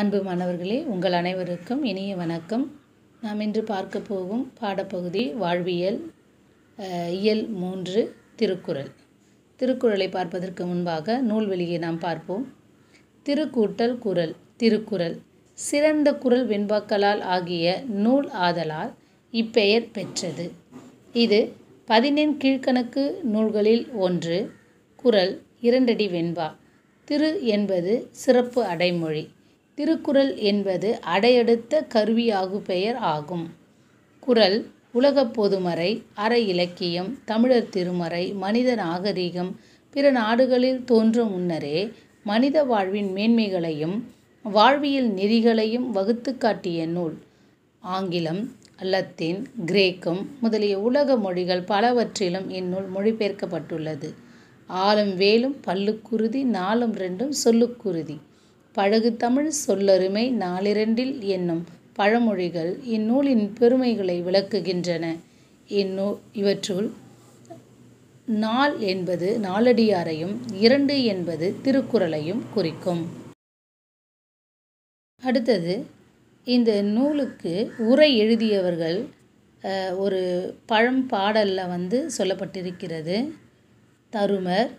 அன்பு மாணவர்களே உங்கள் அனைவருக்கும் இனிய வணக்கம் நாம் இன்று பார்க்க போகும் பாடப்பகுதி வாழ்வியல் இயல் மூன்று திருக்குறள் திருக்குறளை பார்ப்பதற்கு முன்பாக நூல் நாம் பார்ப்போம் திருக்கூட்டல் குரல் திருக்குறள் சிறந்த குரல் வெண்பாக்களால் ஆகிய நூல் ஆதலால் இப்பெயர் பெற்றது இது பதினெண் கீழ்கணக்கு நூல்களில் ஒன்று குரல் இரண்டடி வெண்பா திரு என்பது சிறப்பு அடைமொழி திருக்குறள் என்பது அடையெடுத்த கருவியாகு பெயர் ஆகும் குரல் உலகப் பொதுமறை அற இலக்கியம் தமிழர் திருமறை மனித நாகரிகம் பிற நாடுகளில் தோன்றும் முன்னரே மனித வாழ்வின் மேன்மைகளையும் வாழ்வியல் நெறிகளையும் வகுத்து காட்டிய நூல் ஆங்கிலம் லத்தீன் கிரேக்கம் முதலிய உலக மொழிகள் பலவற்றிலும் இந்நூல் மொழிபெயர்க்கப்பட்டுள்ளது ஆளும் வேலும் பல்லுக்குருதி நாலும் ரெண்டும் சொல்லுக்குருதி பழகு தமிழ் சொல்லருமை நாளிரண்டில் என்னும் பழமொழிகள் இந்நூலின் பெருமைகளை விளக்குகின்றன இந்நூ இவற்றுள் நாள் என்பது நாளடியாரையும் இரண்டு என்பது திருக்குறளையும் குறிக்கும் அடுத்தது இந்த நூலுக்கு உரை எழுதியவர்கள் ஒரு பழம் பாடலில் வந்து சொல்லப்பட்டிருக்கிறது தருமர்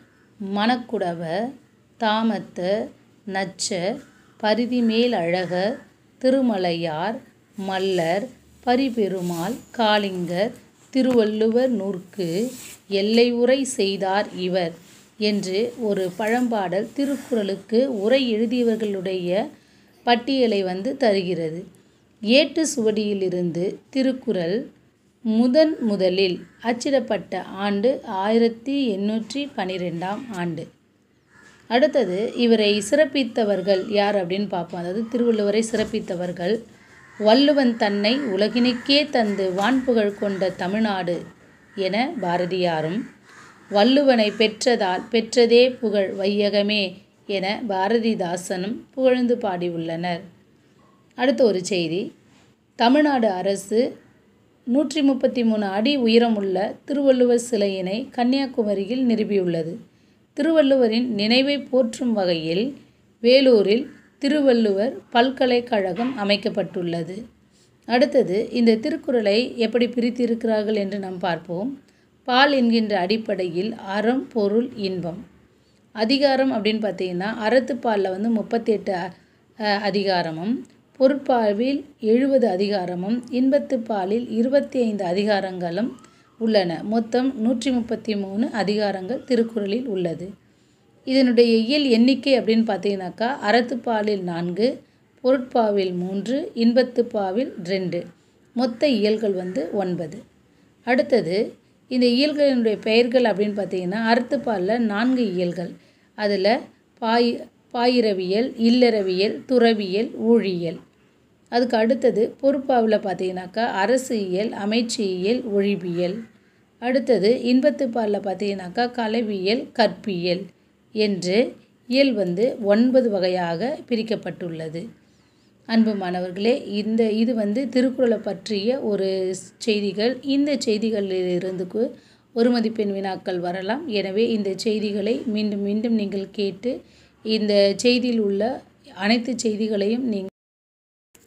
மணக்குடவர் தாமத்து நச்ச பரிதிமேல் அழக திருமலையார் மல்லர் பரிபெருமாள் காளிங்கர் திருவள்ளுவர் நூற்கு எல்லை உரை செய்தார் இவர் என்று ஒரு பழம்பாடல் திருக்குறளுக்கு உரை எழுதியவர்களுடைய பட்டியலை வந்து தருகிறது ஏட்டு சுவடியிலிருந்து திருக்குறள் முதன் முதலில் அச்சிடப்பட்ட ஆண்டு ஆயிரத்தி எண்ணூற்றி பனிரெண்டாம் ஆண்டு அடுத்தது இவரை சிறப்பித்தவர்கள் யார் அப்படின்னு பார்ப்போம் அதாவது திருவள்ளுவரை சிறப்பித்தவர்கள் வள்ளுவன் தன்னை உலகினுக்கே தந்து வான்புகழ் கொண்ட தமிழ்நாடு என பாரதியாரும் வள்ளுவனை பெற்றதால் பெற்றதே புகழ் வையகமே என பாரதிதாசனும் புகழ்ந்து பாடியுள்ளனர் அடுத்த ஒரு செய்தி தமிழ்நாடு அரசு நூற்றி முப்பத்தி மூணு அடி உயரமுள்ள திருவள்ளுவர் சிலையினை கன்னியாகுமரியில் நிறுவியுள்ளது திருவள்ளுவரின் நினைவை போற்றும் வகையில் வேலூரில் திருவள்ளுவர் பல்கலைக்கழகம் அமைக்கப்பட்டுள்ளது அடுத்தது இந்த திருக்குறளை எப்படி பிரித்திருக்கிறார்கள் என்று நாம் பார்ப்போம் பால் என்கின்ற அடிப்படையில் அறம் பொருள் இன்பம் அதிகாரம் அப்படின்னு பார்த்தீங்கன்னா அறத்துப்பாலில் வந்து முப்பத்தி எட்டு அதிகாரமும் பொருட்பாவில் எழுபது அதிகாரமும் இன்பத்து பாலில் இருபத்தி ஐந்து அதிகாரங்களும் உள்ளன மொத்தம் நூற்றி முப்பத்தி மூணு அதிகாரங்கள் திருக்குறளில் உள்ளது இதனுடைய இயல் எண்ணிக்கை அப்படின்னு பார்த்தீங்கன்னாக்கா அறத்துப்பாலில் நான்கு பொருட்பாவில் மூன்று இன்பத்துப்பாவில் ரெண்டு மொத்த இயல்கள் வந்து ஒன்பது அடுத்தது இந்த இயல்களினுடைய பெயர்கள் அப்படின்னு பார்த்தீங்கன்னா அறுத்துப்பாலில் நான்கு இயல்கள் அதில் பாய் பாயிரவியல் இல்லறவியல் துறவியல் ஊழியல் அதுக்கு அடுத்தது பொறுப்பாவில் பார்த்தீங்கன்னாக்கா அரசு இயல் அமைச்சியியல் ஒழிபியல் அடுத்தது இன்பத்து பாலில் பார்த்தீங்கன்னாக்கா கலவியல் கற்பியல் என்று இயல் வந்து ஒன்பது வகையாக பிரிக்கப்பட்டுள்ளது அன்பு மாணவர்களே இந்த இது வந்து திருக்குறளை பற்றிய ஒரு செய்திகள் இந்த செய்திகளிலிருந்து ஒரு மதிப்பெண் வினாக்கள் வரலாம் எனவே இந்த செய்திகளை மீண்டும் மீண்டும் நீங்கள் கேட்டு இந்த செய்தியில் உள்ள அனைத்து செய்திகளையும் நீங்கள்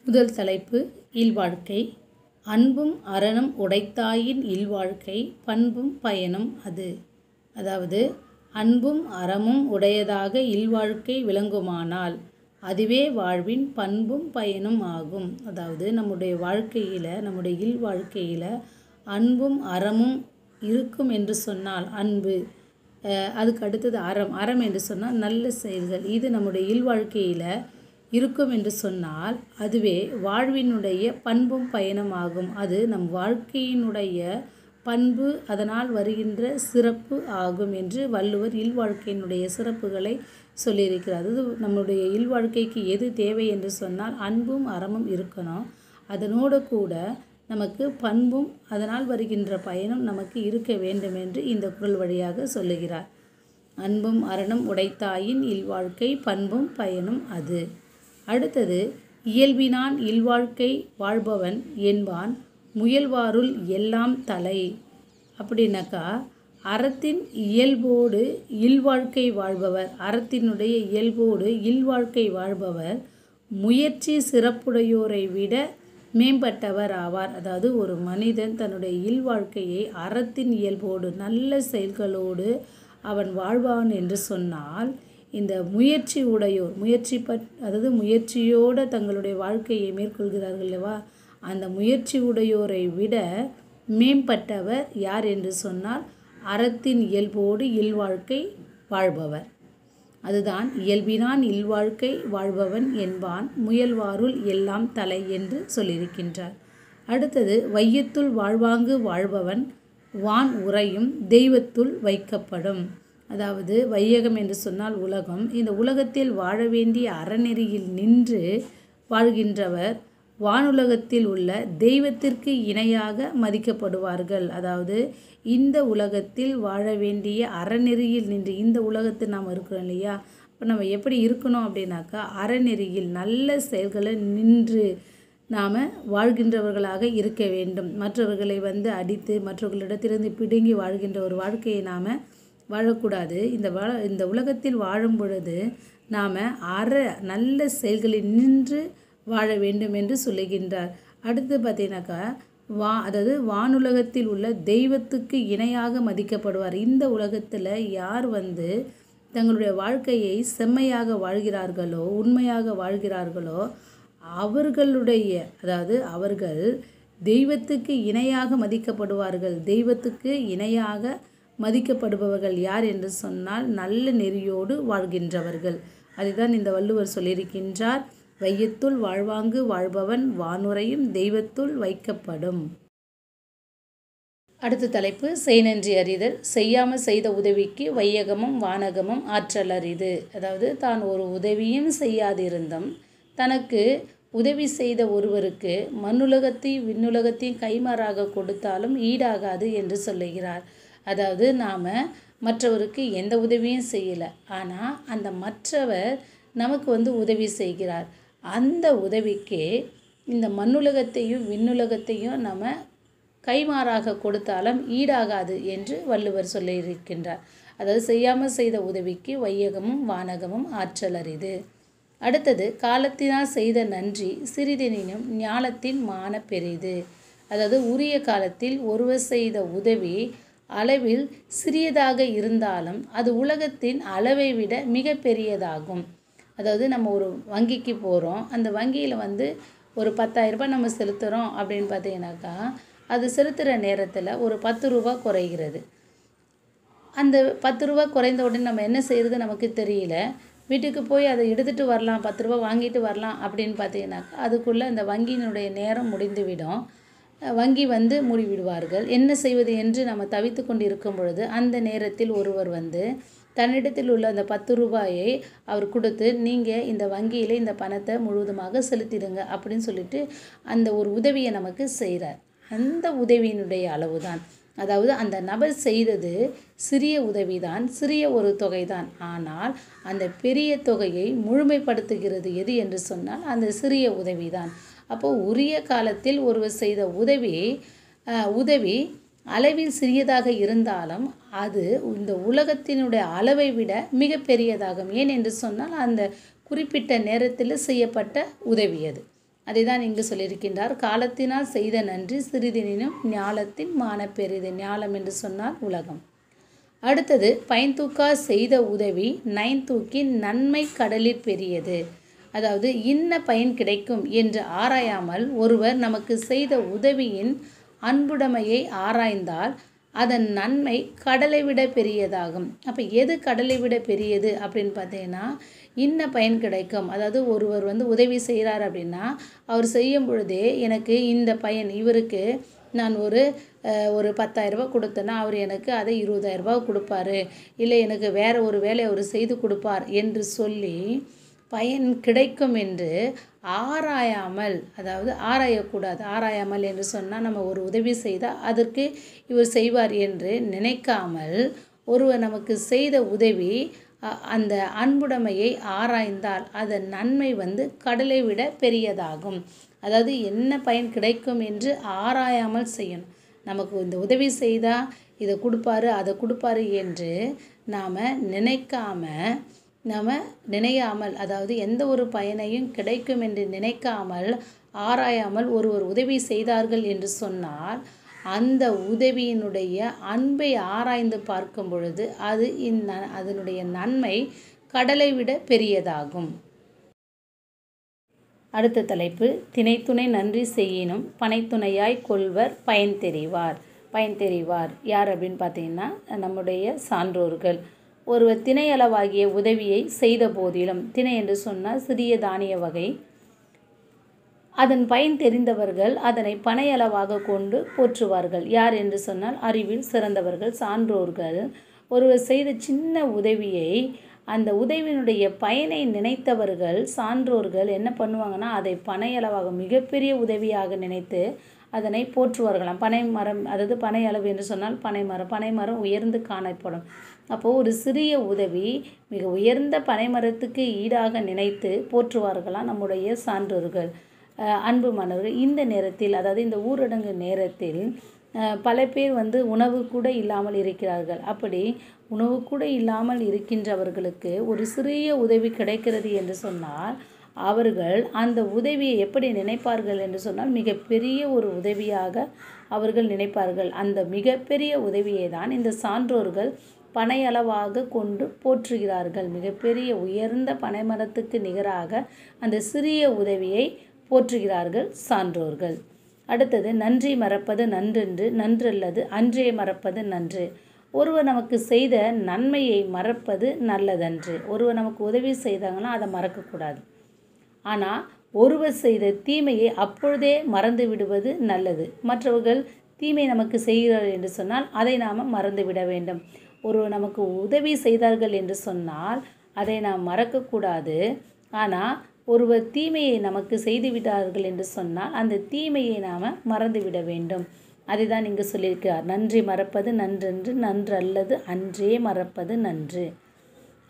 முதல் தலைப்பு இல்வாழ்க்கை அன்பும் அறனும் உடைத்தாயின் இல்வாழ்க்கை பண்பும் பயனும் அது அதாவது அன்பும் அறமும் உடையதாக இல்வாழ்க்கை விளங்குமானால் அதுவே வாழ்வின் பண்பும் பயனும் ஆகும் அதாவது நம்முடைய வாழ்க்கையில் நம்முடைய இல்வாழ்க்கையில் வாழ்க்கையில் அன்பும் அறமும் இருக்கும் என்று சொன்னால் அன்பு அதுக்கு அடுத்தது அறம் அறம் என்று சொன்னால் நல்ல செயல்கள் இது நம்முடைய இல்வாழ்க்கையில் இருக்கும் என்று சொன்னால் அதுவே வாழ்வினுடைய பண்பும் பயணமாகும் அது நம் வாழ்க்கையினுடைய பண்பு அதனால் வருகின்ற சிறப்பு ஆகும் என்று வள்ளுவர் இல்வாழ்க்கையினுடைய சிறப்புகளை சொல்லியிருக்கிறார் அது நம்முடைய இல்வாழ்க்கைக்கு எது தேவை என்று சொன்னால் அன்பும் அறமும் இருக்கணும் அதனோடு கூட நமக்கு பண்பும் அதனால் வருகின்ற பயனும் நமக்கு இருக்க வேண்டும் என்று இந்த குரல் வழியாக சொல்லுகிறார் அன்பும் அரணும் உடைத்தாயின் இல்வாழ்க்கை பண்பும் பயனும் அது அடுத்தது இயல்பினான் இல்வாழ்க்கை வாழ்பவன் என்பான் முயல்வாருள் எல்லாம் தலை அப்படின்னாக்கா அறத்தின் இயல்போடு இல்வாழ்க்கை வாழ்பவர் அறத்தினுடைய இயல்போடு இல்வாழ்க்கை வாழ்பவர் முயற்சி சிறப்புடையோரை விட மேம்பட்டவர் ஆவார் அதாவது ஒரு மனிதன் தன்னுடைய இல்வாழ்க்கையை அறத்தின் இயல்போடு நல்ல செயல்களோடு அவன் வாழ்வான் என்று சொன்னால் இந்த முயற்சி உடையோர் முயற்சி பட் அதாவது முயற்சியோடு தங்களுடைய வாழ்க்கையை மேற்கொள்கிறார்கள் அல்லவா அந்த முயற்சி உடையோரை விட மேம்பட்டவர் யார் என்று சொன்னால் அறத்தின் இயல்போடு இல்வாழ்க்கை வாழ்பவர் அதுதான் இயல்பினான் இல்வாழ்க்கை வாழ்பவன் என்பான் முயல்வாருள் எல்லாம் தலை என்று சொல்லியிருக்கின்றார் அடுத்தது வையத்துள் வாழ்வாங்கு வாழ்பவன் வான் உரையும் தெய்வத்துள் வைக்கப்படும் அதாவது வையகம் என்று சொன்னால் உலகம் இந்த உலகத்தில் வாழ வேண்டிய அறநெறியில் நின்று வாழ்கின்றவர் வானுலகத்தில் உள்ள தெய்வத்திற்கு இணையாக மதிக்கப்படுவார்கள் அதாவது இந்த உலகத்தில் வாழ வேண்டிய அறநெறியில் நின்று இந்த உலகத்தில் நாம் இருக்கிறோம் இல்லையா இப்போ நம்ம எப்படி இருக்கணும் அப்படின்னாக்கா அறநெறியில் நல்ல செயல்களை நின்று நாம் வாழ்கின்றவர்களாக இருக்க வேண்டும் மற்றவர்களை வந்து அடித்து மற்றவர்களிடத்திலிருந்து பிடுங்கி வாழ்கின்ற ஒரு வாழ்க்கையை நாம் வாழக்கூடாது இந்த வாழ இந்த உலகத்தில் வாழும் பொழுது நாம் அற நல்ல செயல்களில் நின்று வாழ வேண்டும் என்று சொல்லுகின்றார் அடுத்து பார்த்தீங்கன்னாக்கா வா அதாவது வானுலகத்தில் உள்ள தெய்வத்துக்கு இணையாக மதிக்கப்படுவார் இந்த உலகத்தில் யார் வந்து தங்களுடைய வாழ்க்கையை செம்மையாக வாழ்கிறார்களோ உண்மையாக வாழ்கிறார்களோ அவர்களுடைய அதாவது அவர்கள் தெய்வத்துக்கு இணையாக மதிக்கப்படுவார்கள் தெய்வத்துக்கு இணையாக மதிக்கப்படுபவர்கள் யார் என்று சொன்னால் நல்ல நெறியோடு வாழ்கின்றவர்கள் அதுதான் இந்த வள்ளுவர் சொல்லியிருக்கின்றார் வையத்துள் வாழ்வாங்கு வாழ்பவன் வானுரையும் தெய்வத்துள் வைக்கப்படும் அடுத்த தலைப்பு செய் நன்றி அறிதல் செய்யாமல் செய்த உதவிக்கு வையகமும் வானகமும் ஆற்றல் அறிது அதாவது தான் ஒரு உதவியும் செய்யாதிருந்தும் தனக்கு உதவி செய்த ஒருவருக்கு மண்ணுலகத்தையும் விண்ணுலகத்தையும் கைமாறாக கொடுத்தாலும் ஈடாகாது என்று சொல்லுகிறார் அதாவது நாம் மற்றவருக்கு எந்த உதவியும் செய்யலை ஆனால் அந்த மற்றவர் நமக்கு வந்து உதவி செய்கிறார் அந்த உதவிக்கே இந்த மண்ணுலகத்தையும் விண்ணுலகத்தையும் நம்ம கைமாறாக கொடுத்தாலும் ஈடாகாது என்று வள்ளுவர் சொல்லியிருக்கின்றார் அதாவது செய்யாமல் செய்த உதவிக்கு வையகமும் வானகமும் ஆற்றல் அறிது அடுத்தது காலத்தினால் செய்த நன்றி சிறிதெனினும் ஞானத்தின் மான பெரிது அதாவது உரிய காலத்தில் ஒருவர் செய்த உதவி அளவில் சிறியதாக இருந்தாலும் அது உலகத்தின் அளவை விட மிக பெரியதாகும் அதாவது நம்ம ஒரு வங்கிக்கு போகிறோம் அந்த வங்கியில் வந்து ஒரு பத்தாயிரரூபா நம்ம செலுத்துகிறோம் அப்படின்னு பார்த்தீங்கன்னாக்கா அது செலுத்துகிற நேரத்தில் ஒரு பத்து ரூபா குறைகிறது அந்த பத்து ரூபா குறைந்த உடனே நம்ம என்ன செய்கிறது நமக்கு தெரியல வீட்டுக்கு போய் அதை எடுத்துகிட்டு வரலாம் பத்து ரூபா வாங்கிட்டு வரலாம் அப்படின்னு பார்த்தீங்கன்னாக்கா அதுக்குள்ளே அந்த வங்கியினுடைய நேரம் முடிந்துவிடும் வங்கி வந்து மூடிவிடுவார்கள் என்ன செய்வது என்று நம்ம தவித்து கொண்டு இருக்கும் பொழுது அந்த நேரத்தில் ஒருவர் வந்து தன்னிடத்தில் உள்ள அந்த பத்து ரூபாயை அவர் கொடுத்து நீங்கள் இந்த வங்கியில் இந்த பணத்தை முழுவதுமாக செலுத்திடுங்க அப்படின்னு சொல்லிட்டு அந்த ஒரு உதவியை நமக்கு செய்கிறார் அந்த உதவியினுடைய அளவு தான் அதாவது அந்த நபர் செய்தது சிறிய உதவி தான் சிறிய ஒரு தொகை தான் ஆனால் அந்த பெரிய தொகையை முழுமைப்படுத்துகிறது எது என்று சொன்னால் அந்த சிறிய உதவி தான் அப்போது உரிய காலத்தில் ஒருவர் செய்த உதவி உதவி அளவில் சிறியதாக இருந்தாலும் அது இந்த உலகத்தினுடைய அளவை விட மிகப்பெரியதாகும் ஏன் என்று சொன்னால் அந்த குறிப்பிட்ட நேரத்தில் செய்யப்பட்ட உதவி அது அதை தான் இங்கு சொல்லியிருக்கின்றார் காலத்தினால் செய்த நன்றி சிறிதெனினும் ஞாலத்தின் மான பெரிது ஞாலம் என்று சொன்னால் உலகம் அடுத்தது பைந்தூக்கா செய்த உதவி நைன்தூக்கின் நன்மை கடலில் பெரியது அதாவது இன்ன பயன் கிடைக்கும் என்று ஆராயாமல் ஒருவர் நமக்கு செய்த உதவியின் அன்புடைமையை ஆராய்ந்தால் அதன் நன்மை கடலை விட பெரியதாகும் அப்போ எது கடலை விட பெரியது அப்படின்னு பார்த்தீங்கன்னா இன்ன பயன் கிடைக்கும் அதாவது ஒருவர் வந்து உதவி செய்கிறார் அப்படின்னா அவர் செய்யும் பொழுதே எனக்கு இந்த பயன் இவருக்கு நான் ஒரு ஒரு பத்தாயிரரூபா கொடுத்தேன்னா அவர் எனக்கு அதை இருபதாயிரரூபா கொடுப்பாரு இல்லை எனக்கு வேறு ஒரு வேலையை அவர் செய்து கொடுப்பார் என்று சொல்லி பயன் கிடைக்கும் என்று ஆராயாமல் அதாவது ஆராயக்கூடாது ஆராயாமல் என்று சொன்னால் நம்ம ஒரு உதவி செய்தால் அதற்கு இவர் செய்வார் என்று நினைக்காமல் ஒருவர் நமக்கு செய்த உதவி அந்த அன்புடைமையை ஆராய்ந்தால் அதன் நன்மை வந்து கடலை விட பெரியதாகும் அதாவது என்ன பயன் கிடைக்கும் என்று ஆராயாமல் செய்யணும் நமக்கு இந்த உதவி செய்தால் இதை கொடுப்பாரு அதை கொடுப்பாரு என்று நாம் நினைக்காமல் நம்ம நினையாமல் அதாவது எந்த ஒரு பயனையும் கிடைக்கும் என்று நினைக்காமல் ஆராயாமல் ஒருவர் உதவி செய்தார்கள் என்று சொன்னால் அந்த உதவியினுடைய அன்பை ஆராய்ந்து பார்க்கும் பொழுது அது இந்த அதனுடைய நன்மை கடலை விட பெரியதாகும் அடுத்த தலைப்பு திணைத்துணை நன்றி செய்யினும் பனைத்துணையாய் கொள்வர் பயன் தெரிவார் பயன் தெரிவார் யார் அப்படின்னு பார்த்தீங்கன்னா நம்முடைய சான்றோர்கள் ஒருவர் திணையளவாகிய உதவியை செய்த போதிலும் திணை என்று சொன்னால் சிறிய தானிய வகை அதன் பயன் தெரிந்தவர்கள் அதனை பனையளவாக கொண்டு போற்றுவார்கள் யார் என்று சொன்னால் அறிவில் சிறந்தவர்கள் சான்றோர்கள் ஒருவர் செய்த சின்ன உதவியை அந்த உதவியினுடைய பயனை நினைத்தவர்கள் சான்றோர்கள் என்ன பண்ணுவாங்கன்னா அதை பனையளவாக மிகப்பெரிய உதவியாக நினைத்து அதனை போற்றுவார்களாம் பனை மரம் அதாவது பனை அளவு என்று சொன்னால் பனைமரம் பனைமரம் உயர்ந்து காணப்படும் அப்போது ஒரு சிறிய உதவி மிக உயர்ந்த பனைமரத்துக்கு ஈடாக நினைத்து போற்றுவார்களாம் நம்முடைய சான்றோர்கள் அன்பு மாணவர்கள் இந்த நேரத்தில் அதாவது இந்த ஊரடங்கு நேரத்தில் பல பேர் வந்து உணவு கூட இல்லாமல் இருக்கிறார்கள் அப்படி உணவு கூட இல்லாமல் இருக்கின்றவர்களுக்கு ஒரு சிறிய உதவி கிடைக்கிறது என்று சொன்னால் அவர்கள் அந்த உதவியை எப்படி நினைப்பார்கள் என்று சொன்னால் மிகப்பெரிய ஒரு உதவியாக அவர்கள் நினைப்பார்கள் அந்த மிகப்பெரிய உதவியை தான் இந்த சான்றோர்கள் பனையளவாக கொண்டு போற்றுகிறார்கள் மிகப்பெரிய உயர்ந்த பனைமரத்துக்கு நிகராக அந்த சிறிய உதவியை போற்றுகிறார்கள் சான்றோர்கள் அடுத்தது நன்றி மறப்பது நன்றென்று நன்றல்லது அன்றே மறப்பது நன்று ஒருவர் நமக்கு செய்த நன்மையை மறப்பது நல்லதன்று ஒருவர் நமக்கு உதவி செய்தாங்கன்னா அதை மறக்கக்கூடாது ஆனால் ஒருவர் செய்த தீமையை அப்பொழுதே மறந்து விடுவது நல்லது மற்றவர்கள் தீமை நமக்கு செய்கிறார் என்று சொன்னால் அதை நாம் மறந்துவிட வேண்டும் ஒரு நமக்கு உதவி செய்தார்கள் என்று சொன்னால் அதை நாம் மறக்கக்கூடாது ஆனால் ஒருவர் தீமையை நமக்கு செய்து விட்டார்கள் என்று சொன்னால் அந்த தீமையை நாம் மறந்துவிட வேண்டும் அதை தான் இங்கு சொல்லியிருக்கிறார் நன்றி மறப்பது நன்றென்று நன்று அல்லது அன்றே மறப்பது நன்று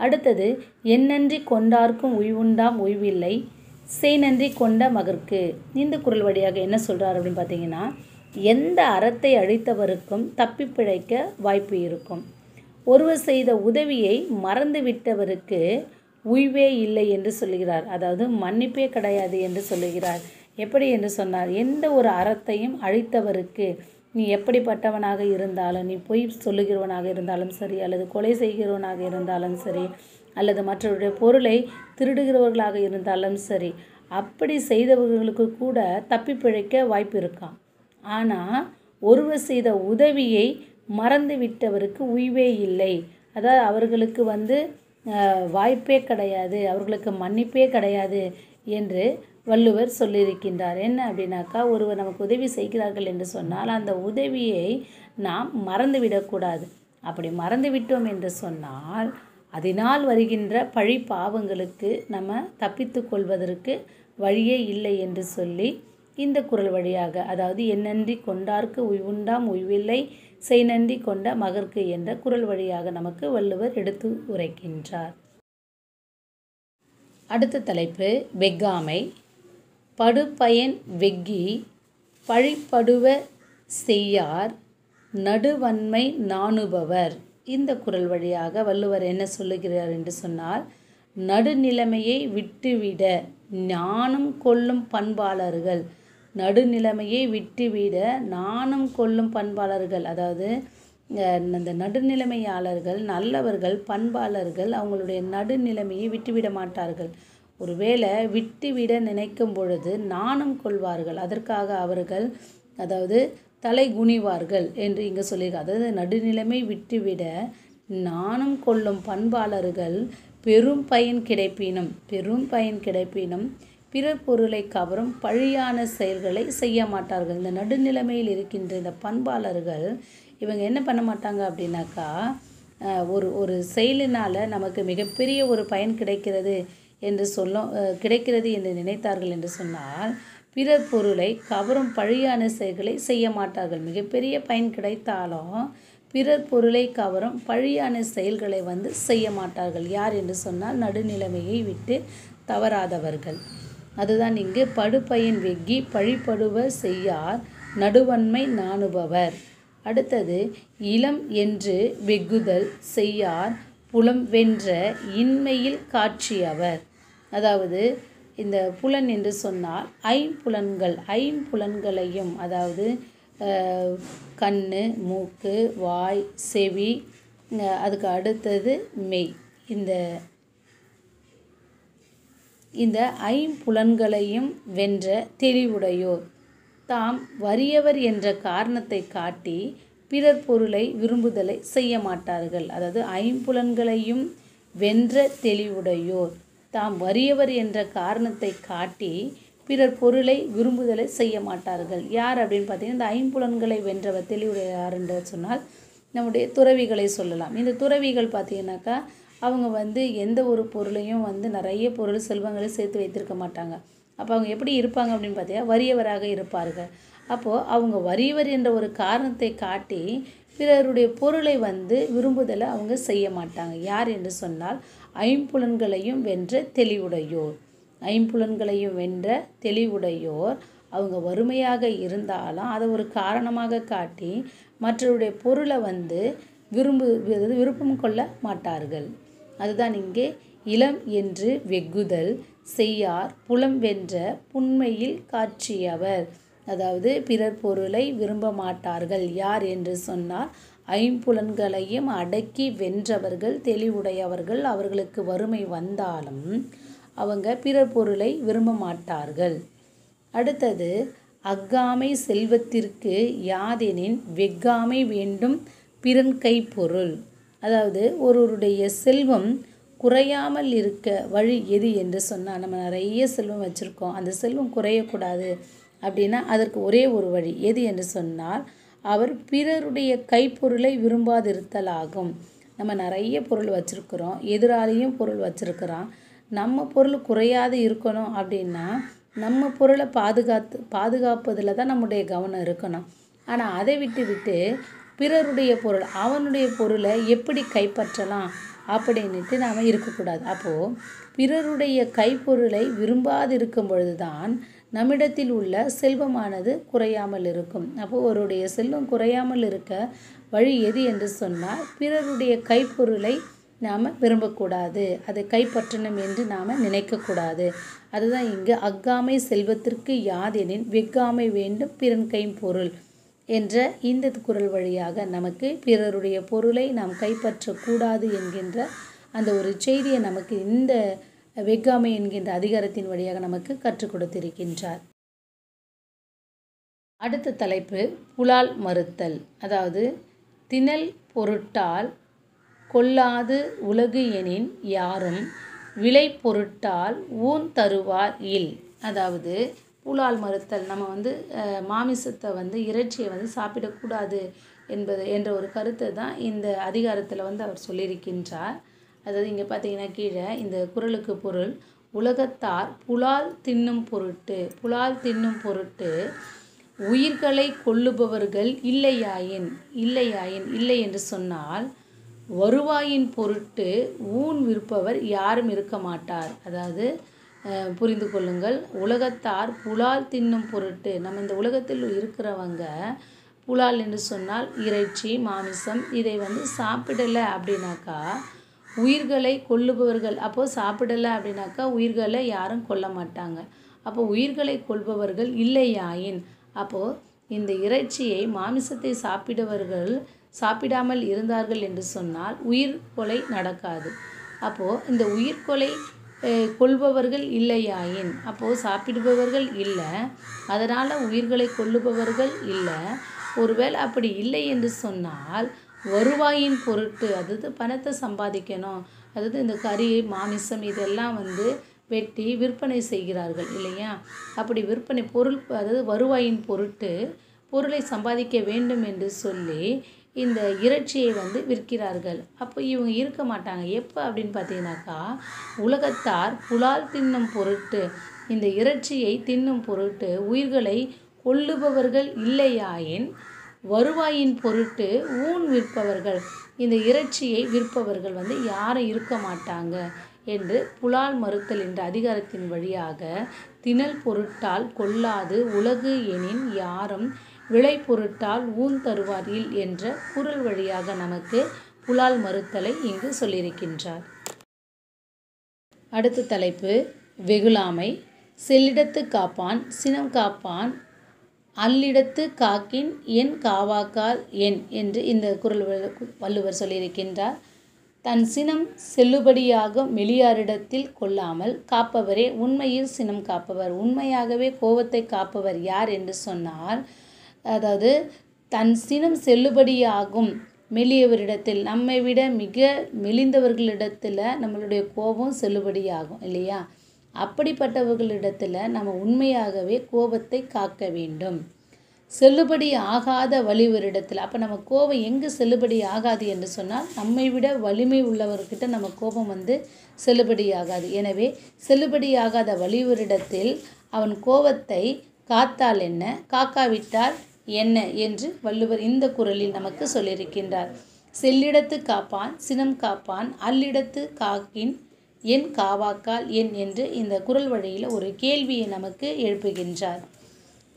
அடுத்தது என்னன்றி கொண்டார்க்கும் உய்வுண்டாம் உய்வில்லை செய் நன்றி கொண்ட மகற்கு இந்த குரல் வழியாக என்ன சொல்கிறார் அப்படின்னு பார்த்தீங்கன்னா எந்த அறத்தை அழித்தவருக்கும் தப்பி பிழைக்க வாய்ப்பு இருக்கும் ஒருவர் செய்த உதவியை மறந்துவிட்டவருக்கு உய்வே இல்லை என்று சொல்லுகிறார் அதாவது மன்னிப்பே கிடையாது என்று சொல்லுகிறார் எப்படி என்று சொன்னார் எந்த ஒரு அறத்தையும் அழித்தவருக்கு நீ எப்படிப்பட்டவனாக இருந்தாலும் நீ பொய் சொல்லுகிறவனாக இருந்தாலும் சரி அல்லது கொலை செய்கிறவனாக இருந்தாலும் சரி அல்லது மற்றவருடைய பொருளை திருடுகிறவர்களாக இருந்தாலும் சரி அப்படி செய்தவர்களுக்கு கூட தப்பி பிழைக்க வாய்ப்பு இருக்கான் ஆனால் ஒருவர் செய்த உதவியை மறந்து விட்டவருக்கு உய்வே இல்லை அதாவது அவர்களுக்கு வந்து வாய்ப்பே கிடையாது அவர்களுக்கு மன்னிப்பே கிடையாது என்று வள்ளுவர் சொல்லியிருக்கின்றார் என்ன அப்படின்னாக்கா ஒருவர் நமக்கு உதவி செய்கிறார்கள் என்று சொன்னால் அந்த உதவியை நாம் மறந்துவிடக்கூடாது அப்படி மறந்து விட்டோம் என்று சொன்னால் அதனால் வருகின்ற பழி பாவங்களுக்கு நம்ம தப்பித்து கொள்வதற்கு வழியே இல்லை என்று சொல்லி இந்த குரல் வழியாக அதாவது என்னன்றி கொண்டார்க்கு உய்வுண்டாம் உய்வில்லை செய்நந்தி கொண்ட மகற்கு என்ற குரல் வழியாக நமக்கு வள்ளுவர் எடுத்து உரைக்கின்றார் அடுத்த தலைப்பு வெக்காமை படுபயன் வெக்கி பழிப்படுவ செய்யார் நடுவன்மை நாணுபவர் இந்த குரல் வழியாக வள்ளுவர் என்ன சொல்லுகிறார் என்று சொன்னால் நடுநிலைமையை விட்டுவிட ஞானம் கொள்ளும் பண்பாளர்கள் நடுநிலைமையை விட்டுவிட நாணம் கொள்ளும் பண்பாளர்கள் அதாவது இந்த நடுநிலைமையாளர்கள் நல்லவர்கள் பண்பாளர்கள் அவங்களுடைய நடுநிலைமையை விட்டுவிட மாட்டார்கள் ஒருவேளை விட்டுவிட நினைக்கும் பொழுது நாணம் கொள்வார்கள் அதற்காக அவர்கள் அதாவது தலை குனிவார்கள் என்று இங்கே சொல்லியிருக்காங்க அதாவது நடுநிலைமை விட்டுவிட நாணம் கொள்ளும் பண்பாளர்கள் பெரும் பயன் கிடைப்பினும் பெரும் பயன் கிடைப்பினும் பிறர் பொருளை கவரும் பழியான செயல்களை செய்ய மாட்டார்கள் இந்த நடுநிலைமையில் இருக்கின்ற இந்த பண்பாளர்கள் இவங்க என்ன பண்ண மாட்டாங்க அப்படின்னாக்கா ஒரு ஒரு செயலினால் நமக்கு மிகப்பெரிய ஒரு பயன் கிடைக்கிறது என்று சொல்லும் கிடைக்கிறது என்று நினைத்தார்கள் என்று சொன்னால் பிறர் பொருளை கவரும் பழியான செயல்களை செய்ய மாட்டார்கள் மிகப்பெரிய பயன் கிடைத்தாலும் பிறர் பொருளை கவரும் பழியான செயல்களை வந்து செய்ய மாட்டார்கள் யார் என்று சொன்னால் நடுநிலைமையை விட்டு தவறாதவர்கள் அதுதான் இங்கு படுப்பயன் வெக்கி பழிப்படுவ செய்யார் நடுவன்மை நாணுபவர் அடுத்தது இளம் என்று வெகுதல் செய்யார் புலம் வென்ற இன்மையில் காட்சியவர் அதாவது இந்த புலன் என்று சொன்னால் ஐம்புலன்கள் ஐம்புலன்களையும் அதாவது கண் மூக்கு வாய் செவி அதுக்கு அடுத்தது மெய் இந்த இந்த ஐம்புலன்களையும் வென்ற தெளிவுடையோர் தாம் வறியவர் என்ற காரணத்தை காட்டி பிறர் பொருளை விரும்புதலை செய்ய மாட்டார்கள் அதாவது ஐம்புலன்களையும் வென்ற தெளிவுடையோர் தாம் வறியவர் என்ற காரணத்தை காட்டி பிறர் பொருளை விரும்புதலை செய்ய மாட்டார்கள் யார் அப்படின்னு பார்த்தீங்கன்னா இந்த ஐம்புலன்களை வென்றவர் தெளிவுடையார் என்று சொன்னால் நம்முடைய துறவிகளை சொல்லலாம் இந்த துறவிகள் பார்த்தீங்கன்னாக்கா அவங்க வந்து எந்த ஒரு பொருளையும் வந்து நிறைய பொருள் செல்வங்களையும் சேர்த்து வைத்திருக்க மாட்டாங்க அப்போ அவங்க எப்படி இருப்பாங்க அப்படின்னு பார்த்தீங்கன்னா வறியவராக இருப்பார்கள் அப்போது அவங்க வறியவர் என்ற ஒரு காரணத்தை காட்டி பிறருடைய பொருளை வந்து விரும்புதலை அவங்க செய்ய மாட்டாங்க யார் என்று சொன்னால் ஐம்புலன்களையும் வென்ற தெளிவுடையோர் ஐம்புலன்களையும் வென்ற தெளிவுடையோர் அவங்க வறுமையாக இருந்தாலும் அதை ஒரு காரணமாக காட்டி மற்றவருடைய பொருளை வந்து விரும்பு விருப்பம் கொள்ள மாட்டார்கள் அதுதான் இங்கே இளம் என்று வெகுதல் செய்யார் வென்ற புண்மையில் காட்சியவர் அதாவது பிறர் பொருளை விரும்ப மாட்டார்கள் யார் என்று சொன்னால் ஐம்புலன்களையும் அடக்கி வென்றவர்கள் தெளிவுடையவர்கள் அவர்களுக்கு வறுமை வந்தாலும் அவங்க பிறர் பொருளை விரும்ப மாட்டார்கள் அடுத்தது அக்காமை செல்வத்திற்கு யாதெனின் வெக்காமை வேண்டும் பிறன்கை பொருள் அதாவது ஒருவருடைய செல்வம் குறையாமல் இருக்க வழி எது என்று சொன்னால் நம்ம நிறைய செல்வம் வச்சுருக்கோம் அந்த செல்வம் குறையக்கூடாது அப்படின்னா அதற்கு ஒரே ஒரு வழி எது என்று சொன்னால் அவர் பிறருடைய கைப்பொருளை விரும்பாதிருத்தல் ஆகும் நம்ம நிறைய பொருள் வச்சுருக்குறோம் எதிராளியும் பொருள் வச்சுருக்குறான் நம்ம பொருள் குறையாது இருக்கணும் அப்படின்னா நம்ம பொருளை பாதுகாத்து பாதுகாப்பதில் தான் நம்முடைய கவனம் இருக்கணும் ஆனால் அதை விட்டு விட்டு பிறருடைய பொருள் அவனுடைய பொருளை எப்படி கைப்பற்றலாம் அப்படின்ட்டு நாம் இருக்கக்கூடாது அப்போது பிறருடைய கைப்பொருளை விரும்பாது இருக்கும் பொழுது தான் நம்மிடத்தில் உள்ள செல்வமானது குறையாமல் இருக்கும் அப்போது அவருடைய செல்வம் குறையாமல் இருக்க வழி எது என்று சொன்னால் பிறருடைய கைப்பொருளை நாம் விரும்பக்கூடாது அதை கைப்பற்றணும் என்று நாம் நினைக்கக்கூடாது அதுதான் இங்கு அக்காமை செல்வத்திற்கு யாதெனின் வெக்காமை வேண்டும் பிறன் கைம் பொருள் என்ற இந்த குரல் வழியாக நமக்கு பிறருடைய பொருளை நாம் கைப்பற்றக்கூடாது என்கின்ற அந்த ஒரு செய்தியை நமக்கு இந்த வெக்காமை என்கின்ற அதிகாரத்தின் வழியாக நமக்கு கற்றுக் கொடுத்திருக்கின்றார் அடுத்த தலைப்பு புலால் மறுத்தல் அதாவது திணல் பொருட்டால் கொல்லாது உலகு எனின் யாரும் விலை பொருட்டால் ஊன் தருவார் இல் அதாவது பூலால் மறுத்தல் நம்ம வந்து மாமிசத்தை வந்து இறைச்சியை வந்து சாப்பிடக்கூடாது என்பது என்ற ஒரு கருத்தை தான் இந்த அதிகாரத்தில் வந்து அவர் சொல்லியிருக்கின்றார் அதாவது இங்கே பார்த்தீங்கன்னா கீழே இந்த குரலுக்கு பொருள் உலகத்தார் புலால் தின்னும் பொருட்டு புலால் தின்னும் பொருட்டு உயிர்களை கொல்லுபவர்கள் இல்லையாயின் இல்லையாயின் இல்லை என்று சொன்னால் வருவாயின் பொருட்டு ஊன் விற்பவர் யாரும் இருக்க மாட்டார் அதாவது புரிந்து கொள்ளுங்கள் உலகத்தார் புலால் தின்னும் பொருட்டு நம்ம இந்த உலகத்தில் இருக்கிறவங்க புலால் என்று சொன்னால் இறைச்சி மாமிசம் இதை வந்து சாப்பிடலை அப்படின்னாக்கா உயிர்களை கொல்லுபவர்கள் அப்போது சாப்பிடலை அப்படின்னாக்கா உயிர்களை யாரும் கொல்ல மாட்டாங்க அப்போ உயிர்களை கொள்பவர்கள் இல்லையாயின் அப்போது இந்த இறைச்சியை மாமிசத்தை சாப்பிடுவர்கள் சாப்பிடாமல் இருந்தார்கள் என்று சொன்னால் உயிர்கொலை நடக்காது அப்போது இந்த உயிர்கொலை கொள்பவர்கள் இல்லையாயின் அப்போது சாப்பிடுபவர்கள் இல்லை அதனால் உயிர்களை கொள்ளுபவர்கள் இல்லை ஒருவேளை அப்படி இல்லை என்று சொன்னால் வருவாயின் பொருட்டு அதாவது பணத்தை சம்பாதிக்கணும் அதாவது இந்த கறி மாமிசம் இதெல்லாம் வந்து வெட்டி விற்பனை செய்கிறார்கள் இல்லையா அப்படி விற்பனை பொருள் அதாவது வருவாயின் பொருட்டு பொருளை சம்பாதிக்க வேண்டும் என்று சொல்லி இந்த இறைச்சியை வந்து விற்கிறார்கள் அப்போ இவங்க இருக்க மாட்டாங்க எப்போ அப்படின்னு பார்த்தீங்கன்னாக்கா உலகத்தார் புலால் தின்னும் பொருட்டு இந்த இறைச்சியை தின்னும் பொருட்டு உயிர்களை கொல்லுபவர்கள் இல்லையாயின் வருவாயின் பொருட்டு ஊன் விற்பவர்கள் இந்த இறைச்சியை விற்பவர்கள் வந்து யாரும் இருக்க மாட்டாங்க என்று புலால் மறுத்தல் என்ற அதிகாரத்தின் வழியாக திணல் பொருட்டால் கொல்லாது உலகு எனின் யாரும் விளை பொருட்டால் ஊன் தருவார் என்ற குரல் வழியாக நமக்கு புலால் மறுத்தலை இங்கு சொல்லியிருக்கின்றார் அடுத்த தலைப்பு வெகுளாமை செல்லிடத்து காப்பான் சினம் காப்பான் அல்லிடத்து காக்கின் என் காவாக்கால் என் என்று இந்த குரல் வள்ளுவர் சொல்லியிருக்கின்றார் தன் சினம் செல்லுபடியாக மெளியாரிடத்தில் கொள்ளாமல் காப்பவரே உண்மையில் சினம் காப்பவர் உண்மையாகவே கோபத்தை காப்பவர் யார் என்று சொன்னால் அதாவது தன் சினம் செல்லுபடியாகும் மெலியவரிடத்தில் நம்மை விட மிக மெலிந்தவர்களிடத்தில் நம்மளுடைய கோபம் செல்லுபடியாகும் இல்லையா அப்படிப்பட்டவர்களிடத்தில் நம்ம உண்மையாகவே கோபத்தை காக்க வேண்டும் செல்லுபடி ஆகாத வலிவரிடத்தில் அப்போ நம்ம கோபம் எங்கே செல்லுபடி ஆகாது என்று சொன்னால் நம்மை விட வலிமை உள்ளவர்கிட்ட நம்ம கோபம் வந்து செல்லுபடி ஆகாது எனவே செல்லுபடி ஆகாத வலிவரிடத்தில் அவன் கோபத்தை காத்தால் என்ன காக்காவிட்டால் என்ன என்று வள்ளுவர் இந்த குரலில் நமக்கு சொல்லியிருக்கின்றார் செல்லிடத்து காப்பான் சினம் காப்பான் அல்லிடத்து காக்கின் என் காவாக்கால் என் என்று இந்த குரல் வழியில் ஒரு கேள்வியை நமக்கு எழுப்புகின்றார்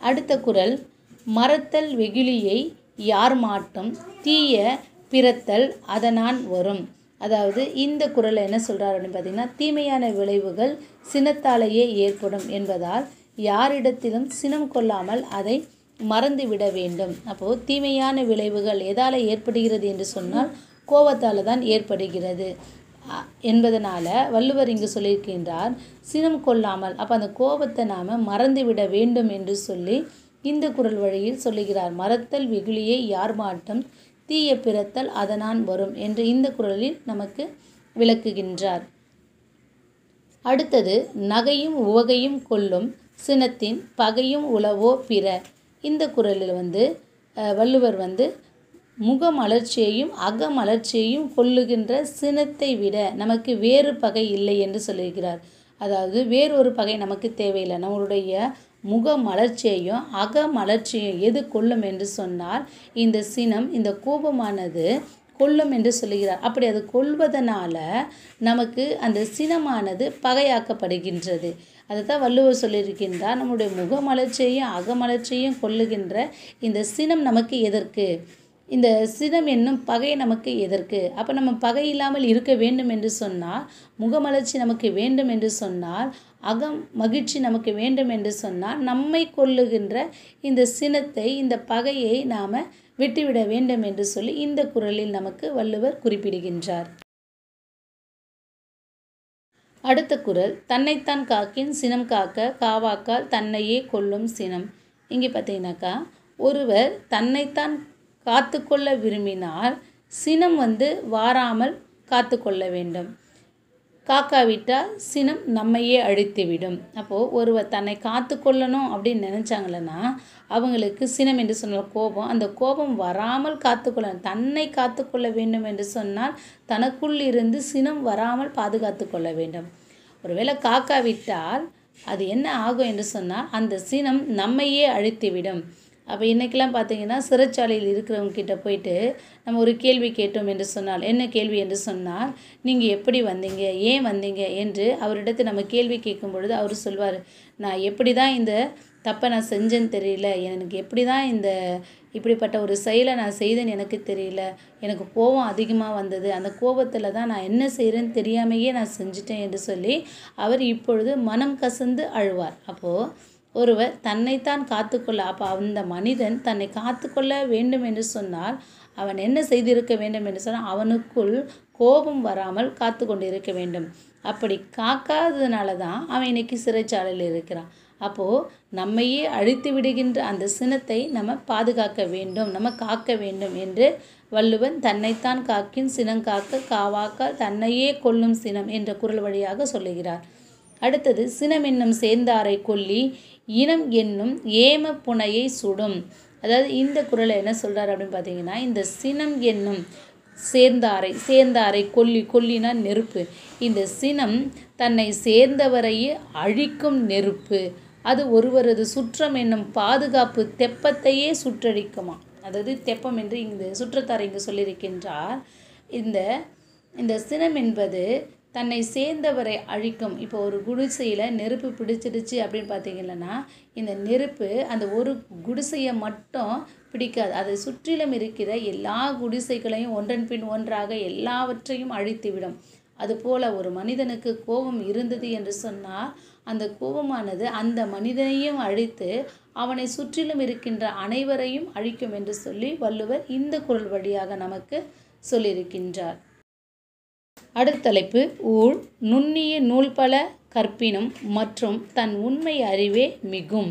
அடுத்த குரல் மறத்தல் வெகுளியை யார் மாட்டும் தீய பிறத்தல் அதனான் வரும் அதாவது இந்த குரலை என்ன சொல்கிறார் அப்படின்னு பார்த்திங்கன்னா தீமையான விளைவுகள் சினத்தாலேயே ஏற்படும் என்பதால் யாரிடத்திலும் சினம் கொள்ளாமல் அதை மறந்து விட வேண்டும் அப்போது தீமையான விளைவுகள் எதால் ஏற்படுகிறது என்று சொன்னால் கோபத்தால் தான் ஏற்படுகிறது என்பதனால் வள்ளுவர் இங்கு சொல்லியிருக்கின்றார் சினம் கொள்ளாமல் அப்போ அந்த கோபத்தை நாம் மறந்து விட வேண்டும் என்று சொல்லி இந்த குரல் வழியில் சொல்லுகிறார் மறத்தல் வெகுளியை யார் மாட்டம் தீய பிறத்தல் அதனான் வரும் என்று இந்த குரலில் நமக்கு விளக்குகின்றார் அடுத்தது நகையும் உவகையும் கொல்லும் சினத்தின் பகையும் உளவோ பிற இந்த குரலில் வந்து வள்ளுவர் வந்து முகமலர்ச்சியையும் அகமலர்ச்சியையும் கொள்ளுகின்ற சினத்தை விட நமக்கு வேறு பகை இல்லை என்று சொல்லியிருக்கிறார் அதாவது வேறொரு பகை நமக்கு தேவையில்லை நம்மளுடைய முக மலர்ச்சியையும் அக மலர்ச்சியும் எது கொள்ளும் என்று சொன்னால் இந்த சினம் இந்த கோபமானது கொல்லும் என்று சொல்லுகிறார் அப்படி அது கொள்வதனால நமக்கு அந்த சினமானது பகையாக்கப்படுகின்றது தான் வள்ளுவர் சொல்லியிருக்கின்றார் நம்முடைய முகமலர்ச்சியையும் அகமலர்ச்சியையும் கொள்ளுகின்ற இந்த சினம் நமக்கு எதற்கு இந்த சினம் என்னும் பகை நமக்கு எதற்கு அப்போ நம்ம பகை இல்லாமல் இருக்க வேண்டும் என்று சொன்னால் முகமலர்ச்சி நமக்கு வேண்டும் என்று சொன்னால் அகம் மகிழ்ச்சி நமக்கு வேண்டும் என்று சொன்னால் நம்மை கொள்ளுகின்ற இந்த சினத்தை இந்த பகையை நாம் விட்டுவிட வேண்டும் என்று சொல்லி இந்த குரலில் நமக்கு வள்ளுவர் குறிப்பிடுகின்றார் அடுத்த குரல் தன்னைத்தான் காக்கின் சினம் காக்க காவாக்கால் தன்னையே கொல்லும் சினம் இங்கே பார்த்தீங்கன்னாக்கா ஒருவர் தன்னைத்தான் காத்து கொள்ள விரும்பினால் சினம் வந்து வாராமல் காத்து கொள்ள வேண்டும் காக்கா விட்டால் சினம் நம்மையே அழித்துவிடும் அப்போது ஒருவர் தன்னை காத்து கொள்ளணும் அப்படின்னு நினச்சாங்களன்னா அவங்களுக்கு சினம் என்று சொன்னால் கோபம் அந்த கோபம் வராமல் காத்துக்கொள்ள தன்னை காத்துக்கொள்ள வேண்டும் என்று சொன்னால் தனக்குள் இருந்து சினம் வராமல் பாதுகாத்து கொள்ள வேண்டும் ஒருவேளை காக்கா விட்டால் அது என்ன ஆகும் என்று சொன்னால் அந்த சினம் நம்மையே அழித்துவிடும் அப்போ இன்றைக்கெலாம் பார்த்திங்கன்னா சிறைச்சாலையில் இருக்கிறவங்கக்கிட்ட போயிட்டு நம்ம ஒரு கேள்வி கேட்டோம் என்று சொன்னால் என்ன கேள்வி என்று சொன்னால் நீங்கள் எப்படி வந்தீங்க ஏன் வந்தீங்க என்று அவரிடத்து நம்ம கேள்வி கேட்கும் பொழுது அவர் சொல்வார் நான் எப்படி தான் இந்த தப்பை நான் செஞ்சேன்னு தெரியல எனக்கு எப்படி தான் இந்த இப்படிப்பட்ட ஒரு செயலை நான் செய்தேன்னு எனக்கு தெரியல எனக்கு கோபம் அதிகமாக வந்தது அந்த கோபத்தில் தான் நான் என்ன செய்கிறேன்னு தெரியாமையே நான் செஞ்சிட்டேன் என்று சொல்லி அவர் இப்பொழுது மனம் கசந்து அழுவார் அப்போது ஒருவர் தன்னைத்தான் காத்துக்கொள்ள அப்போ அந்த மனிதன் தன்னை காத்துக்கொள்ள வேண்டும் என்று சொன்னால் அவன் என்ன செய்திருக்க வேண்டும் என்று சொன்னால் அவனுக்குள் கோபம் வராமல் காத்து இருக்க வேண்டும் அப்படி காக்காததுனால தான் அவன் இன்னைக்கு சிறைச்சாலையில் இருக்கிறான் அப்போது நம்மையே அழித்து விடுகின்ற அந்த சினத்தை நம்ம பாதுகாக்க வேண்டும் நம்ம காக்க வேண்டும் என்று வள்ளுவன் தன்னைத்தான் காக்கின் சினம் காக்க காவாக்க தன்னையே கொல்லும் சினம் என்ற குரல் வழியாக சொல்லுகிறார் அடுத்தது சினம் என்னும் சேர்ந்தாரை கொல்லி இனம் என்னும் ஏம புனையை சுடும் அதாவது இந்த குரலை என்ன சொல்கிறார் அப்படின்னு பார்த்தீங்கன்னா இந்த சினம் என்னும் சேர்ந்தாரை சேர்ந்தாரை கொல்லி கொல்லினா நெருப்பு இந்த சினம் தன்னை சேர்ந்தவரையே அழிக்கும் நெருப்பு அது ஒருவரது சுற்றம் என்னும் பாதுகாப்பு தெப்பத்தையே சுற்றடிக்குமா அதாவது தெப்பம் என்று இந்த சுற்றத்தாரை இங்கு சொல்லியிருக்கின்றார் இந்த இந்த சினம் என்பது தன்னை சேர்ந்தவரை அழிக்கும் இப்போ ஒரு குடிசையில் நெருப்பு பிடிச்சிடுச்சு அப்படின்னு பார்த்தீங்கன்னா இந்த நெருப்பு அந்த ஒரு குடிசையை மட்டும் பிடிக்காது அதை சுற்றிலும் இருக்கிற எல்லா குடிசைகளையும் ஒன்றன் பின் ஒன்றாக எல்லாவற்றையும் அழித்துவிடும் அதுபோல் ஒரு மனிதனுக்கு கோபம் இருந்தது என்று சொன்னால் அந்த கோபமானது அந்த மனிதனையும் அழித்து அவனை சுற்றிலும் இருக்கின்ற அனைவரையும் அழிக்கும் என்று சொல்லி வள்ளுவர் இந்த குரல் வழியாக நமக்கு சொல்லியிருக்கின்றார் அடுத்த தலைப்பு ஊழ் நுண்ணிய நூல்பல கற்பினும் மற்றும் தன் உண்மை அறிவே மிகும்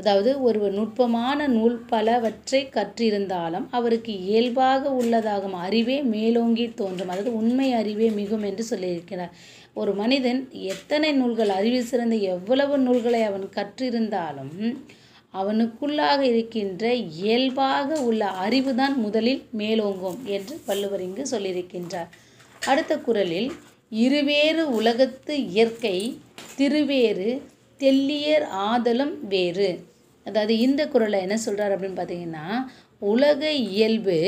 அதாவது ஒருவர் நுட்பமான நூல் பலவற்றை கற்றிருந்தாலும் அவருக்கு இயல்பாக உள்ளதாகும் அறிவே மேலோங்கி தோன்றும் அதாவது உண்மை அறிவே மிகும் என்று சொல்லியிருக்கிறார் ஒரு மனிதன் எத்தனை நூல்கள் அறிவு சிறந்த எவ்வளவு நூல்களை அவன் கற்றிருந்தாலும் அவனுக்குள்ளாக இருக்கின்ற இயல்பாக உள்ள அறிவுதான் முதலில் மேலோங்கும் என்று வள்ளுவர் இங்கு சொல்லியிருக்கின்றார் அடுத்த குரலில் இருவேறு உலகத்து இயற்கை திருவேறு தெல்லியர் ஆதலும் வேறு அதாவது இந்த குரலை என்ன சொல்கிறார் அப்படின்னு பார்த்தீங்கன்னா உலக இயல்பு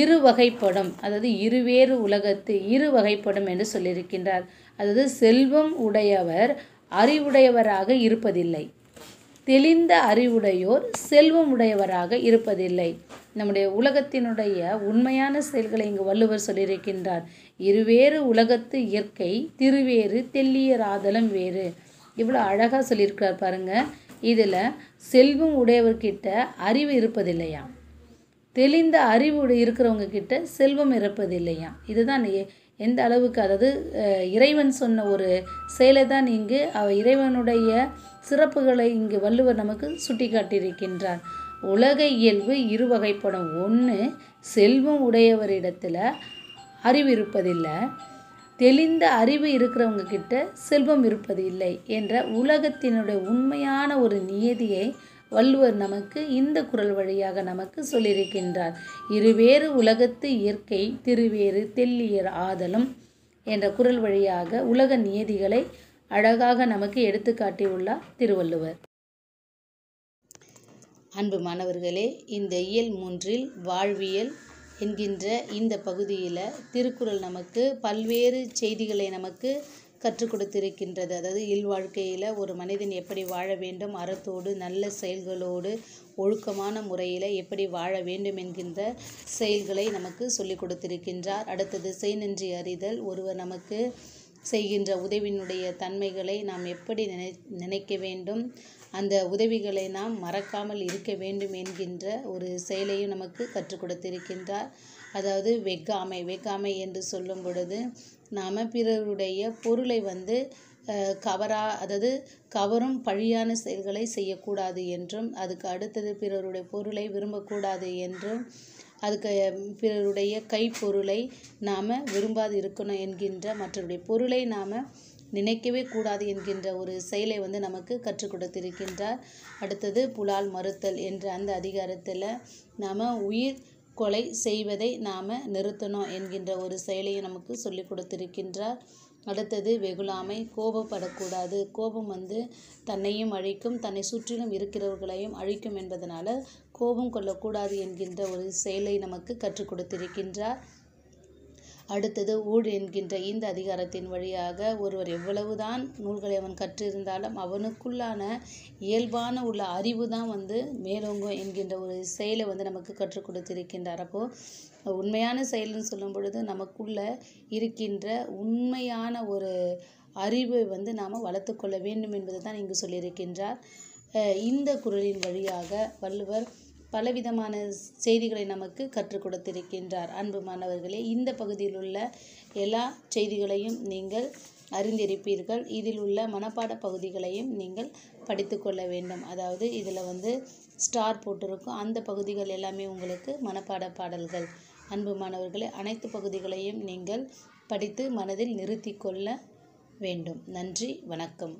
இரு வகைப்படும் அதாவது இருவேறு உலகத்து இரு வகைப்படும் என்று சொல்லியிருக்கின்றார் அதாவது செல்வம் உடையவர் அறிவுடையவராக இருப்பதில்லை தெளிந்த அறிவுடையோர் செல்வம் உடையவராக இருப்பதில்லை நம்முடைய உலகத்தினுடைய உண்மையான செயல்களை இங்கு வள்ளுவர் சொல்லியிருக்கின்றார் இருவேறு உலகத்து இயற்கை திருவேறு ராதலம் வேறு இவ்வளோ அழகாக சொல்லியிருக்கார் பாருங்கள் இதில் செல்வம் உடையவர்கிட்ட அறிவு இருப்பதில்லையா தெளிந்த அறிவு இருக்கிறவங்க கிட்ட செல்வம் இருப்பதில்லையா இதுதான் எந்த அளவுக்கு அதாவது இறைவன் சொன்ன ஒரு செயலை தான் இங்கு இறைவனுடைய சிறப்புகளை இங்கு வள்ளுவர் நமக்கு சுட்டி காட்டியிருக்கின்றார் உலக இயல்பு இரு ஒன்று செல்வம் உடையவரிடத்தில் அறிவு இருப்பதில்லை தெளிந்த அறிவு இருக்கிறவங்க கிட்ட செல்வம் இருப்பது இல்லை என்ற உலகத்தினுடைய உண்மையான ஒரு நியதியை வள்ளுவர் நமக்கு இந்த குரல் வழியாக நமக்கு சொல்லியிருக்கின்றார் இருவேறு உலகத்து இயற்கை திருவேறு தெல்லியர் ஆதலும் என்ற குரல் வழியாக உலக நியதிகளை அழகாக நமக்கு எடுத்துக்காட்டியுள்ளார் திருவள்ளுவர் அன்பு மாணவர்களே இந்த இயல் மூன்றில் வாழ்வியல் என்கின்ற இந்த பகுதியில் திருக்குறள் நமக்கு பல்வேறு செய்திகளை நமக்கு கற்றுக் கொடுத்திருக்கின்றது அதாவது இல்வாழ்க்கையில் ஒரு மனிதன் எப்படி வாழ வேண்டும் அறத்தோடு நல்ல செயல்களோடு ஒழுக்கமான முறையில் எப்படி வாழ வேண்டும் என்கின்ற செயல்களை நமக்கு சொல்லிக் கொடுத்திருக்கின்றார் அடுத்தது செய்நன்றி அறிதல் ஒருவர் நமக்கு செய்கின்ற உதவியினுடைய தன்மைகளை நாம் எப்படி நினை நினைக்க வேண்டும் அந்த உதவிகளை நாம் மறக்காமல் இருக்க வேண்டும் என்கின்ற ஒரு செயலையும் நமக்கு கற்றுக் கொடுத்திருக்கின்றார் அதாவது வெக்காமை வெக்காமை என்று சொல்லும் பொழுது நாம் பிறருடைய பொருளை வந்து கவரா அதாவது கவரும் பழியான செயல்களை செய்யக்கூடாது என்றும் அதுக்கு அடுத்தது பிறருடைய பொருளை விரும்பக்கூடாது என்றும் அதுக்கு பிறருடைய கைப்பொருளை நாம் விரும்பாது இருக்கணும் என்கின்ற மற்றவருடைய பொருளை நாம் நினைக்கவே கூடாது என்கின்ற ஒரு செயலை வந்து நமக்கு கற்றுக் கொடுத்திருக்கின்றார் அடுத்தது புலால் மறுத்தல் என்ற அந்த அதிகாரத்தில் நாம் உயிர் கொலை செய்வதை நாம் நிறுத்தணும் என்கின்ற ஒரு செயலையும் நமக்கு சொல்லிக் கொடுத்திருக்கின்றார் அடுத்தது வெகுளாமை கோபப்படக்கூடாது கோபம் வந்து தன்னையும் அழிக்கும் தன்னை சுற்றிலும் இருக்கிறவர்களையும் அழிக்கும் என்பதனால் கோபம் கொள்ளக்கூடாது என்கின்ற ஒரு செயலை நமக்கு கற்றுக் கொடுத்திருக்கின்றார் அடுத்தது ஊழ் என்கின்ற இந்த அதிகாரத்தின் வழியாக ஒருவர் எவ்வளவுதான் நூல்களை அவன் கற்றிருந்தாலும் அவனுக்குள்ளான இயல்பான உள்ள அறிவு தான் வந்து மேலோங்கும் என்கின்ற ஒரு செயலை வந்து நமக்கு கற்றுக் கொடுத்திருக்கின்றார் அப்போது உண்மையான செயல்னு சொல்லும் பொழுது நமக்குள்ள இருக்கின்ற உண்மையான ஒரு அறிவை வந்து நாம் வளர்த்துக்கொள்ள வேண்டும் என்பது தான் இங்கு சொல்லியிருக்கின்றார் இந்த குரலின் வழியாக வள்ளுவர் பலவிதமான செய்திகளை நமக்கு கற்றுக் கொடுத்திருக்கின்றார் அன்பு மாணவர்களே இந்த பகுதியில் உள்ள எல்லா செய்திகளையும் நீங்கள் அறிந்திருப்பீர்கள் இதில் உள்ள மனப்பாட பகுதிகளையும் நீங்கள் படித்து கொள்ள வேண்டும் அதாவது இதில் வந்து ஸ்டார் போட்டிருக்கும் அந்த பகுதிகள் எல்லாமே உங்களுக்கு மனப்பாட பாடல்கள் அன்பு மாணவர்களே அனைத்து பகுதிகளையும் நீங்கள் படித்து மனதில் நிறுத்தி கொள்ள வேண்டும் நன்றி வணக்கம்